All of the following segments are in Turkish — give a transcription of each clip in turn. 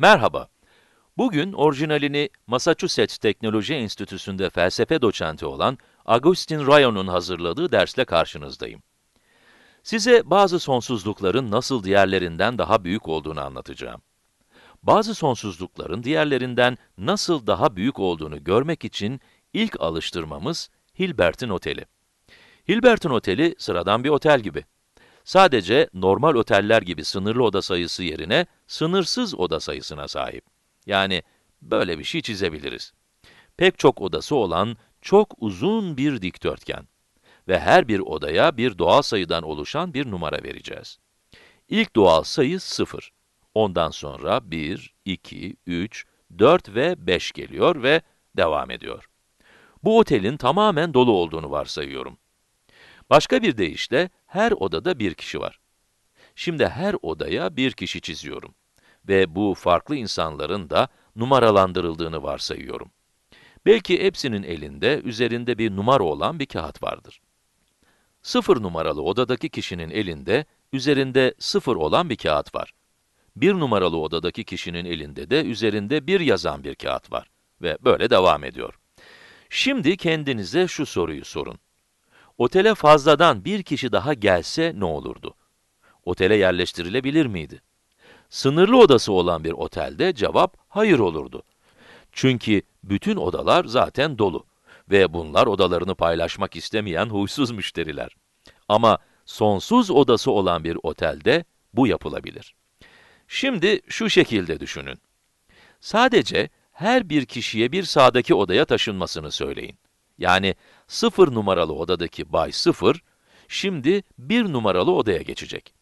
Merhaba. Bugün orijinalini Massachusetts Teknoloji Enstitüsü'nde felsefe doçenti olan Agustin Rayon'un hazırladığı dersle karşınızdayım. Size bazı sonsuzlukların nasıl diğerlerinden daha büyük olduğunu anlatacağım. Bazı sonsuzlukların diğerlerinden nasıl daha büyük olduğunu görmek için ilk alıştırmamız Hilbert'in Oteli. Hilbert'in Oteli sıradan bir otel gibi. Sadece normal oteller gibi sınırlı oda sayısı yerine sınırsız oda sayısına sahip. Yani böyle bir şey çizebiliriz. Pek çok odası olan çok uzun bir dikdörtgen ve her bir odaya bir doğal sayıdan oluşan bir numara vereceğiz. İlk doğal sayı 0. Ondan sonra 1, 2, 3, 4 ve 5 geliyor ve devam ediyor. Bu otelin tamamen dolu olduğunu varsayıyorum. Başka bir deyişle, her odada bir kişi var. Şimdi her odaya bir kişi çiziyorum. Ve bu farklı insanların da numaralandırıldığını varsayıyorum. Belki hepsinin elinde, üzerinde bir numara olan bir kağıt vardır. Sıfır numaralı odadaki kişinin elinde, üzerinde sıfır olan bir kağıt var. Bir numaralı odadaki kişinin elinde de, üzerinde bir yazan bir kağıt var. Ve böyle devam ediyor. Şimdi kendinize şu soruyu sorun. Otele fazladan bir kişi daha gelse ne olurdu? Otele yerleştirilebilir miydi? Sınırlı odası olan bir otelde cevap hayır olurdu. Çünkü bütün odalar zaten dolu ve bunlar odalarını paylaşmak istemeyen huysuz müşteriler. Ama sonsuz odası olan bir otelde bu yapılabilir. Şimdi şu şekilde düşünün. Sadece her bir kişiye bir sağdaki odaya taşınmasını söyleyin. Yani sıfır numaralı odadaki bay sıfır, şimdi bir numaralı odaya geçecek.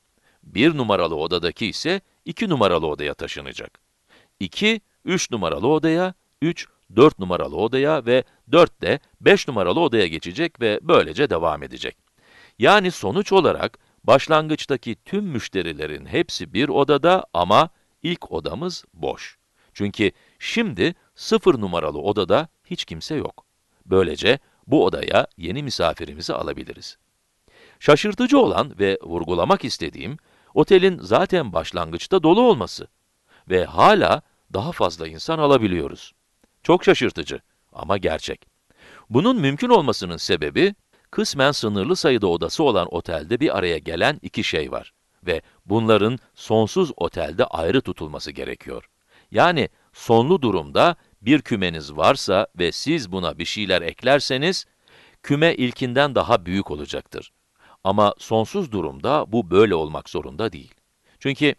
Bir numaralı odadaki ise iki numaralı odaya taşınacak. İki üç numaralı odaya, üç dört numaralı odaya ve dört de beş numaralı odaya geçecek ve böylece devam edecek. Yani sonuç olarak başlangıçtaki tüm müşterilerin hepsi bir odada ama ilk odamız boş. Çünkü şimdi sıfır numaralı odada hiç kimse yok. Böylece bu odaya yeni misafirimizi alabiliriz. Şaşırtıcı olan ve vurgulamak istediğim, otelin zaten başlangıçta dolu olması ve hala daha fazla insan alabiliyoruz. Çok şaşırtıcı ama gerçek. Bunun mümkün olmasının sebebi, kısmen sınırlı sayıda odası olan otelde bir araya gelen iki şey var ve bunların sonsuz otelde ayrı tutulması gerekiyor. Yani sonlu durumda bir kümeniz varsa ve siz buna bir şeyler eklerseniz, küme ilkinden daha büyük olacaktır. Ama sonsuz durumda bu böyle olmak zorunda değil. Çünkü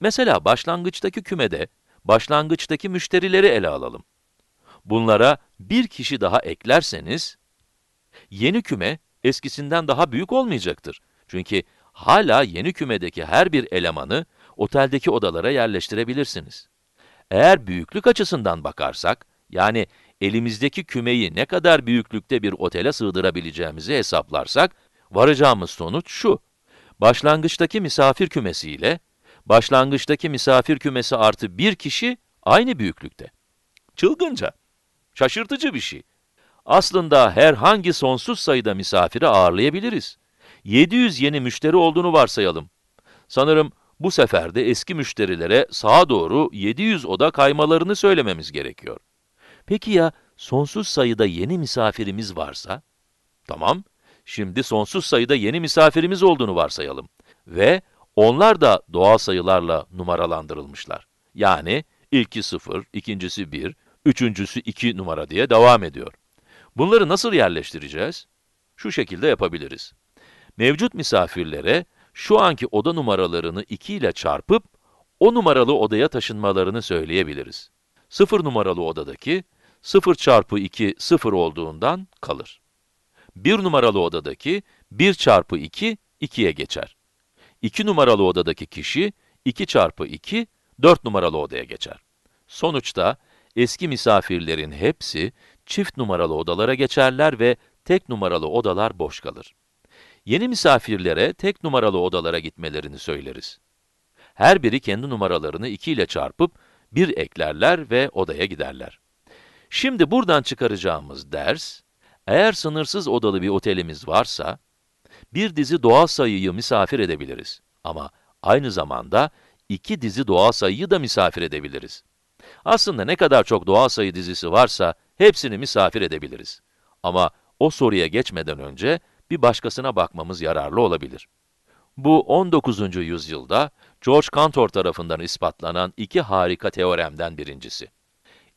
mesela başlangıçtaki kümede, başlangıçtaki müşterileri ele alalım. Bunlara bir kişi daha eklerseniz, yeni küme eskisinden daha büyük olmayacaktır. Çünkü hala yeni kümedeki her bir elemanı oteldeki odalara yerleştirebilirsiniz. Eğer büyüklük açısından bakarsak, yani elimizdeki kümeyi ne kadar büyüklükte bir otele sığdırabileceğimizi hesaplarsak, varacağımız sonuç şu. Başlangıçtaki misafir kümesi ile, başlangıçtaki misafir kümesi artı bir kişi aynı büyüklükte. Çılgınca, şaşırtıcı bir şey. Aslında herhangi sonsuz sayıda misafiri ağırlayabiliriz. 700 yeni müşteri olduğunu varsayalım. Sanırım bu sefer de eski müşterilere sağa doğru 700 oda kaymalarını söylememiz gerekiyor. Peki ya sonsuz sayıda yeni misafirimiz varsa? Tamam, şimdi sonsuz sayıda yeni misafirimiz olduğunu varsayalım. Ve onlar da doğal sayılarla numaralandırılmışlar. Yani ilki 0, ikincisi 1, üçüncüsü 2 numara diye devam ediyor. Bunları nasıl yerleştireceğiz? Şu şekilde yapabiliriz. Mevcut misafirlere şu anki oda numaralarını 2 ile çarpıp o numaralı odaya taşınmalarını söyleyebiliriz. 0 numaralı odadaki 0 çarpı 2 0 olduğundan kalır. 1 numaralı odadaki 1 çarpı 2 2'ye geçer. 2 numaralı odadaki kişi 2 çarpı 2 4 numaralı odaya geçer. Sonuçta eski misafirlerin hepsi çift numaralı odalara geçerler ve tek numaralı odalar boş kalır. Yeni misafirlere tek numaralı odalara gitmelerini söyleriz. Her biri kendi numaralarını 2 ile çarpıp 1 eklerler ve odaya giderler. Şimdi buradan çıkaracağımız ders, eğer sınırsız odalı bir otelimiz varsa, bir dizi doğal sayıyı misafir edebiliriz. Ama aynı zamanda iki dizi doğal sayıyı da misafir edebiliriz. Aslında ne kadar çok doğal sayı dizisi varsa hepsini misafir edebiliriz. Ama o soruya geçmeden önce bir başkasına bakmamız yararlı olabilir. Bu 19. yüzyılda George Cantor tarafından ispatlanan iki harika teoremden birincisi.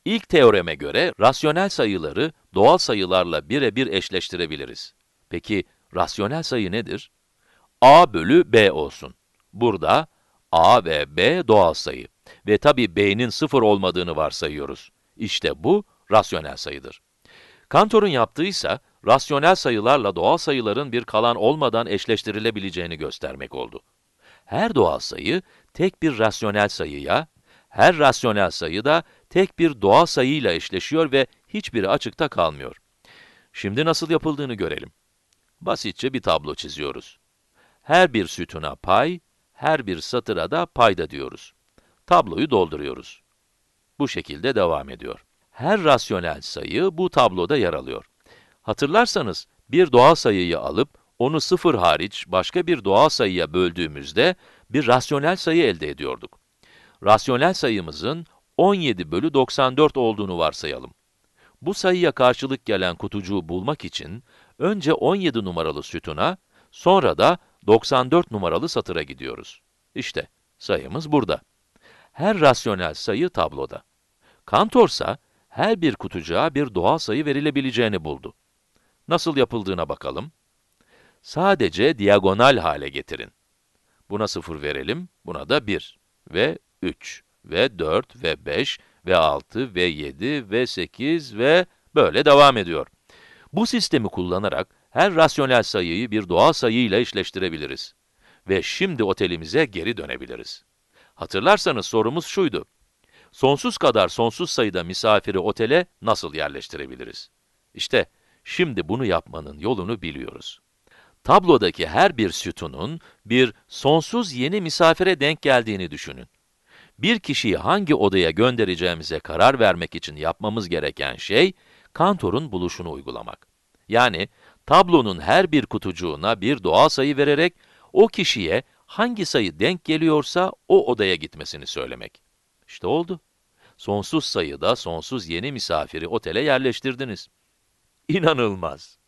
İlk teoreme göre rasyonel sayıları doğal sayılarla birebir eşleştirebiliriz. Peki rasyonel sayı nedir? a bölü b olsun. Burada a ve b doğal sayı ve tabii b'nin sıfır olmadığını varsayıyoruz. İşte bu rasyonel sayıdır. Kantor'un yaptığıysa rasyonel sayılarla doğal sayıların bir kalan olmadan eşleştirilebileceğini göstermek oldu. Her doğal sayı tek bir rasyonel sayıya, her rasyonel sayı da tek bir doğal sayıyla eşleşiyor ve hiçbiri açıkta kalmıyor. Şimdi nasıl yapıldığını görelim. Basitçe bir tablo çiziyoruz. Her bir sütuna pay, her bir satıra da payda diyoruz. Tabloyu dolduruyoruz. Bu şekilde devam ediyor. Her rasyonel sayı bu tabloda yer alıyor. Hatırlarsanız bir doğal sayıyı alıp onu sıfır hariç başka bir doğal sayıya böldüğümüzde bir rasyonel sayı elde ediyorduk. Rasyonel sayımızın 17 bölü 94 olduğunu varsayalım. Bu sayıya karşılık gelen kutucuğu bulmak için önce 17 numaralı sütuna, sonra da 94 numaralı satıra gidiyoruz. İşte sayımız burada. Her rasyonel sayı tabloda. Cantor ise her bir kutucuğa bir doğal sayı verilebileceğini buldu. Nasıl yapıldığına bakalım. Sadece diagonal hale getirin. Buna 0 verelim, buna da 1 ve 3 ve 4 ve 5 ve 6 ve 7 ve 8 ve böyle devam ediyor. Bu sistemi kullanarak her rasyonel sayıyı bir doğal sayıyla eşleştirebiliriz. Ve şimdi otelimize geri dönebiliriz. Hatırlarsanız sorumuz şuydu sonsuz kadar sonsuz sayıda misafiri otele nasıl yerleştirebiliriz? İşte şimdi bunu yapmanın yolunu biliyoruz. Tablodaki her bir sütunun bir sonsuz yeni misafire denk geldiğini düşünün. Bir kişiyi hangi odaya göndereceğimize karar vermek için yapmamız gereken şey, Kantor'un buluşunu uygulamak. Yani tablonun her bir kutucuğuna bir doğal sayı vererek, o kişiye hangi sayı denk geliyorsa o odaya gitmesini söylemek. İşte oldu sonsuz sayıda sonsuz yeni misafiri otele yerleştirdiniz. İnanılmaz!